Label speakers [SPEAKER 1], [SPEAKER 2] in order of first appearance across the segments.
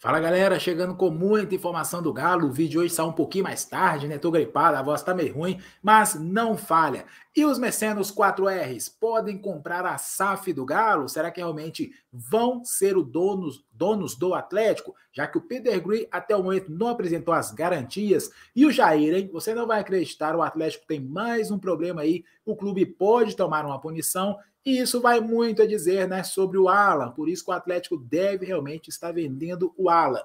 [SPEAKER 1] Fala galera, chegando com muita informação do Galo. O vídeo hoje sai um pouquinho mais tarde, né? Tô gripado, a voz tá meio ruim, mas não falha. E os mecenos 4Rs podem comprar a SAF do Galo? Será que realmente vão ser os donos, donos do Atlético? Já que o Peter Green até o momento não apresentou as garantias. E o Jair, hein? Você não vai acreditar, o Atlético tem mais um problema aí. O clube pode tomar uma punição e isso vai muito a dizer né, sobre o Alan. Por isso que o Atlético deve realmente estar vendendo o Alan.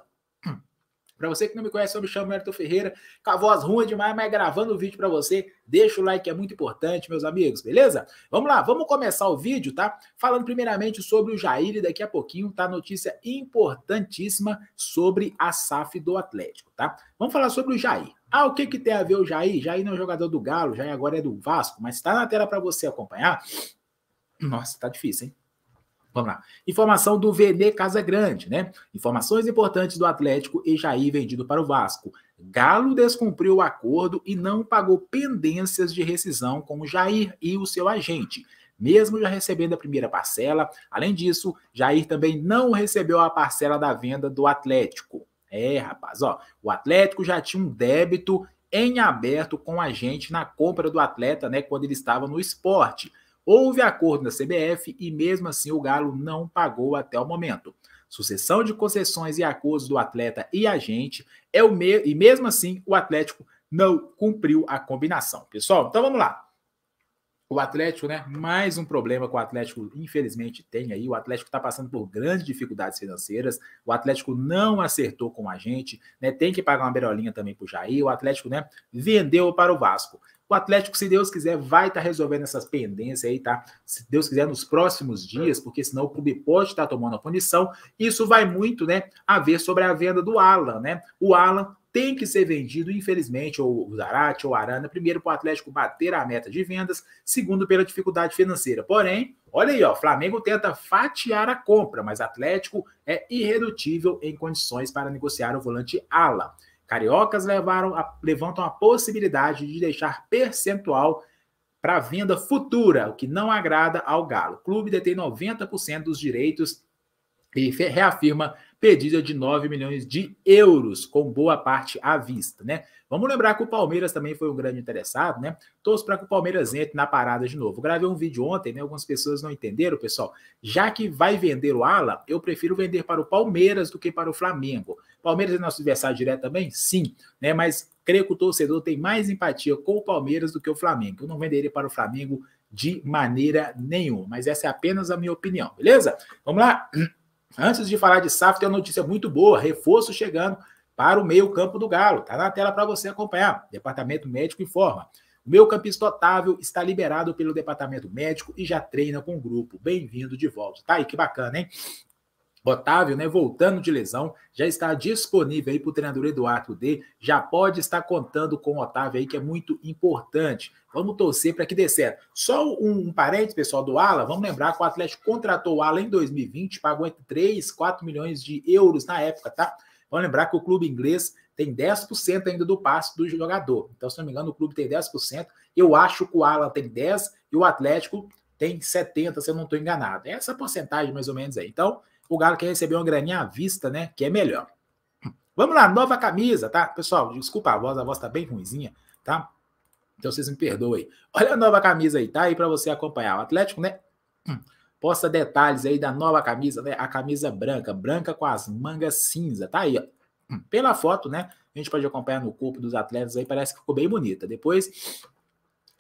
[SPEAKER 1] Para você que não me conhece, eu me chamo Merto Ferreira, com a voz ruim demais, mas gravando o vídeo para você. Deixa o like, é muito importante, meus amigos, beleza? Vamos lá, vamos começar o vídeo, tá? Falando primeiramente sobre o Jair, e daqui a pouquinho tá notícia importantíssima sobre a SAF do Atlético, tá? Vamos falar sobre o Jair. Ah, o que que tem a ver o Jair? Jair não é jogador do Galo, Jair agora é do Vasco, mas está na tela para você acompanhar. Nossa, tá difícil, hein? Vamos lá. Informação do Vene Grande, né? Informações importantes do Atlético e Jair vendido para o Vasco. Galo descumpriu o acordo e não pagou pendências de rescisão com o Jair e o seu agente. Mesmo já recebendo a primeira parcela, além disso, Jair também não recebeu a parcela da venda do Atlético. É, rapaz, ó, o Atlético já tinha um débito em aberto com o agente na compra do atleta, né, quando ele estava no esporte. Houve acordo na CBF e mesmo assim o Galo não pagou até o momento. Sucessão de concessões e acordos do atleta e agente é o me e mesmo assim o Atlético não cumpriu a combinação. Pessoal, então vamos lá. O Atlético, né? Mais um problema que o Atlético, infelizmente, tem aí. O Atlético está passando por grandes dificuldades financeiras. O Atlético não acertou com a gente, né? Tem que pagar uma berolinha também para o Jair. O Atlético, né? Vendeu para o Vasco. O Atlético, se Deus quiser, vai estar tá resolvendo essas pendências aí, tá? Se Deus quiser, nos próximos dias, porque senão o clube pode estar tá tomando a punição. Isso vai muito, né, a ver sobre a venda do Alan, né? O Alan tem que ser vendido, infelizmente, ou o Zarate ou o Arana, primeiro para o Atlético bater a meta de vendas, segundo pela dificuldade financeira. Porém, olha aí, ó, Flamengo tenta fatiar a compra, mas Atlético é irredutível em condições para negociar o volante Ala. Cariocas levaram a, levantam a possibilidade de deixar percentual para venda futura, o que não agrada ao Galo. O clube detém 90% dos direitos e reafirma pedida de 9 milhões de euros, com boa parte à vista, né? Vamos lembrar que o Palmeiras também foi um grande interessado, né? Torço para que o Palmeiras entre na parada de novo. gravei um vídeo ontem, né? Algumas pessoas não entenderam, pessoal. Já que vai vender o Ala, eu prefiro vender para o Palmeiras do que para o Flamengo. Palmeiras é nosso adversário direto também? Sim, né? Mas creio que o torcedor tem mais empatia com o Palmeiras do que o Flamengo. Eu não venderia para o Flamengo de maneira nenhuma, mas essa é apenas a minha opinião, beleza? Vamos lá? Antes de falar de SAF, tem uma notícia muito boa: reforço chegando para o meio-campo do Galo. Está na tela para você acompanhar. Departamento Médico informa. O meu campista Otávio está liberado pelo departamento médico e já treina com o grupo. Bem-vindo de volta. Tá aí, que bacana, hein? Otávio, né, voltando de lesão, já está disponível aí para o treinador Eduardo D. Já pode estar contando com o Otávio aí, que é muito importante. Vamos torcer para que dê certo. Só um, um parênteses, pessoal, do Ala. Vamos lembrar que o Atlético contratou o Ala em 2020, pagou entre 3, 4 milhões de euros na época, tá? Vamos lembrar que o clube inglês tem 10% ainda do passe do jogador. Então, se não me engano, o clube tem 10%. Eu acho que o Ala tem 10% e o Atlético tem 70%, se eu não estou enganado. É essa porcentagem, mais ou menos, aí. Então, o Galo quer receber uma graninha à vista, né? Que é melhor. Vamos lá, nova camisa, tá? Pessoal, desculpa a voz, a voz tá bem ruimzinha, tá? Então vocês me perdoem. Olha a nova camisa aí, tá aí para você acompanhar. O Atlético, né? Posta detalhes aí da nova camisa, né? A camisa branca, branca com as mangas cinza, tá aí, ó. Pela foto, né? A gente pode acompanhar no corpo dos atletas aí, parece que ficou bem bonita. Depois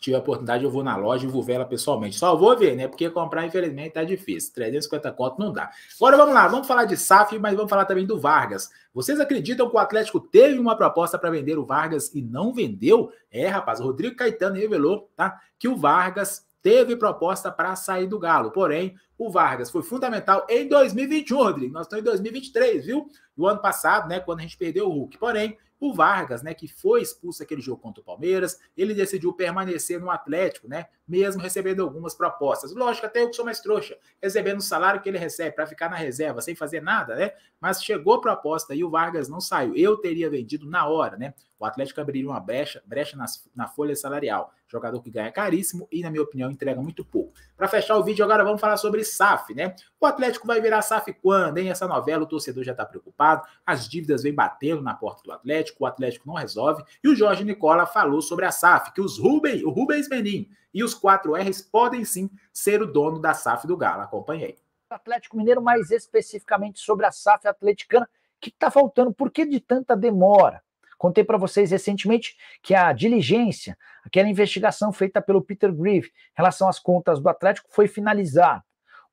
[SPEAKER 1] tiver oportunidade, eu vou na loja e vou ver ela pessoalmente. Só vou ver, né? Porque comprar, infelizmente, tá difícil. 350 conto não dá. Agora vamos lá, vamos falar de SAF, mas vamos falar também do Vargas. Vocês acreditam que o Atlético teve uma proposta para vender o Vargas e não vendeu? É, rapaz, o Rodrigo Caetano revelou, tá? Que o Vargas teve proposta para sair do Galo. Porém, o Vargas foi fundamental em 2021, Rodrigo. Nós estamos em 2023, viu? No ano passado, né, quando a gente perdeu o Hulk. Porém, o Vargas, né, que foi expulso aquele jogo contra o Palmeiras, ele decidiu permanecer no Atlético, né, mesmo recebendo algumas propostas. Lógico, até eu que sou mais trouxa, recebendo o salário que ele recebe para ficar na reserva sem fazer nada, né? Mas chegou a proposta e o Vargas não saiu. Eu teria vendido na hora, né? O Atlético abriria uma brecha, brecha nas, na folha salarial. Jogador que ganha caríssimo e, na minha opinião, entrega muito pouco. Para fechar o vídeo, agora vamos falar sobre SAF, né? O Atlético vai virar SAF quando, hein? Essa novela, o torcedor já está preocupado, as dívidas vêm batendo na porta do Atlético, o Atlético não resolve. E o Jorge Nicola falou sobre a SAF, que os Rubens, o Rubens Menin e os 4Rs podem sim ser o dono da SAF do Galo. Acompanhei.
[SPEAKER 2] Atlético Mineiro, mais especificamente sobre a SAF atleticana, que está faltando? Por que de tanta demora? Contei para vocês recentemente que a diligência, aquela investigação feita pelo Peter Grieve em relação às contas do Atlético, foi finalizada.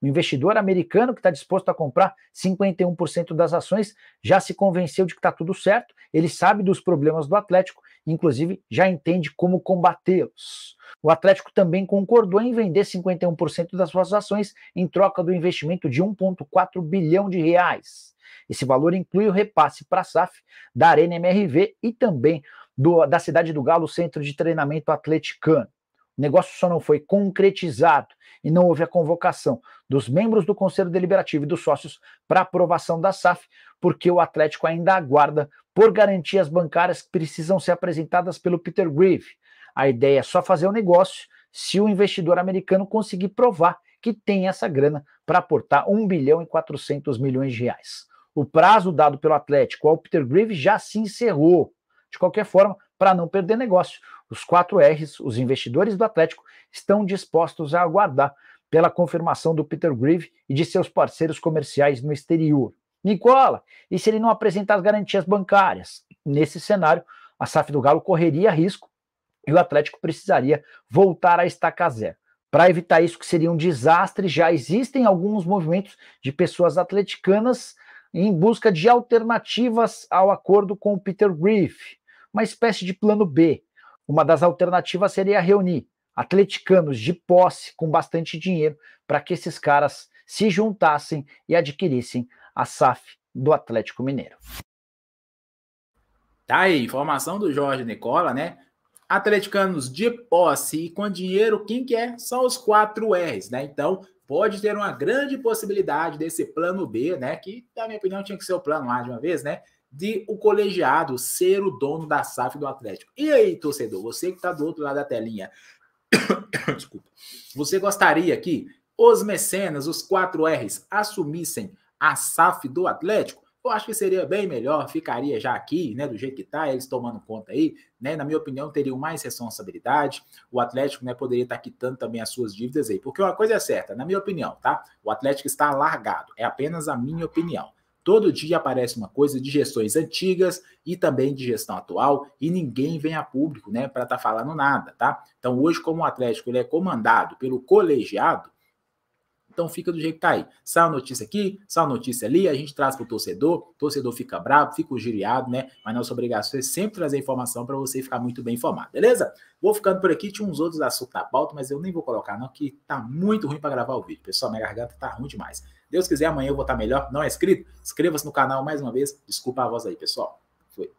[SPEAKER 2] O investidor americano que está disposto a comprar 51% das ações já se convenceu de que está tudo certo, ele sabe dos problemas do Atlético, inclusive já entende como combatê-los. O Atlético também concordou em vender 51% das suas ações em troca do investimento de 1,4 bilhão de reais. Esse valor inclui o repasse para a SAF, da Arena MRV e também do, da Cidade do Galo, centro de treinamento atleticano. O negócio só não foi concretizado e não houve a convocação dos membros do Conselho Deliberativo e dos sócios para aprovação da SAF, porque o Atlético ainda aguarda por garantias bancárias que precisam ser apresentadas pelo Peter Grieve. A ideia é só fazer o negócio se o investidor americano conseguir provar que tem essa grana para aportar 1 bilhão e 400 milhões de reais. O prazo dado pelo Atlético ao Peter Grieve já se encerrou. De qualquer forma, para não perder negócio, os quatro R's, os investidores do Atlético estão dispostos a aguardar pela confirmação do Peter Grieve e de seus parceiros comerciais no exterior. Nicola, e se ele não apresentar as garantias bancárias? Nesse cenário, a SAF do Galo correria risco e o Atlético precisaria voltar a estaca zero. Para evitar isso, que seria um desastre, já existem alguns movimentos de pessoas atleticanas em busca de alternativas ao acordo com o Peter Griff, uma espécie de plano B, uma das alternativas seria reunir atleticanos de posse com bastante dinheiro para que esses caras se juntassem e adquirissem a SAF do Atlético Mineiro. Tá aí,
[SPEAKER 1] informação do Jorge Nicola, né? Atleticanos de posse e com dinheiro, quem quer? É? São os quatro R's, né? Então, pode ter uma grande possibilidade desse plano B, né? Que, na minha opinião, tinha que ser o plano A de uma vez, né? de o colegiado ser o dono da SAF do Atlético. E aí, torcedor, você que está do outro lado da telinha, desculpa, você gostaria que os mecenas, os 4Rs, assumissem a SAF do Atlético? Eu acho que seria bem melhor, ficaria já aqui, né, do jeito que tá, eles tomando conta aí, né? Na minha opinião, teriam mais responsabilidade. O Atlético, né, poderia estar tá quitando também as suas dívidas aí, porque uma coisa é certa, na minha opinião, tá? O Atlético está largado, é apenas a minha opinião. Todo dia aparece uma coisa de gestões antigas e também de gestão atual e ninguém vem a público, né, para estar tá falando nada, tá? Então hoje como o Atlético ele é comandado pelo colegiado, então fica do jeito que tá aí. Sai uma notícia aqui, sai uma notícia ali, a gente traz pro torcedor, o torcedor fica bravo, fica giriado, né? Mas nossa obrigação é sempre trazer informação para você ficar muito bem informado, beleza? Vou ficando por aqui, tinha uns outros assuntos da pauta, mas eu nem vou colocar não, que tá muito ruim para gravar o vídeo. Pessoal, minha garganta tá ruim demais. Deus quiser, amanhã eu vou estar melhor. Não é inscrito? Inscreva-se no canal mais uma vez. Desculpa a voz aí, pessoal. Foi.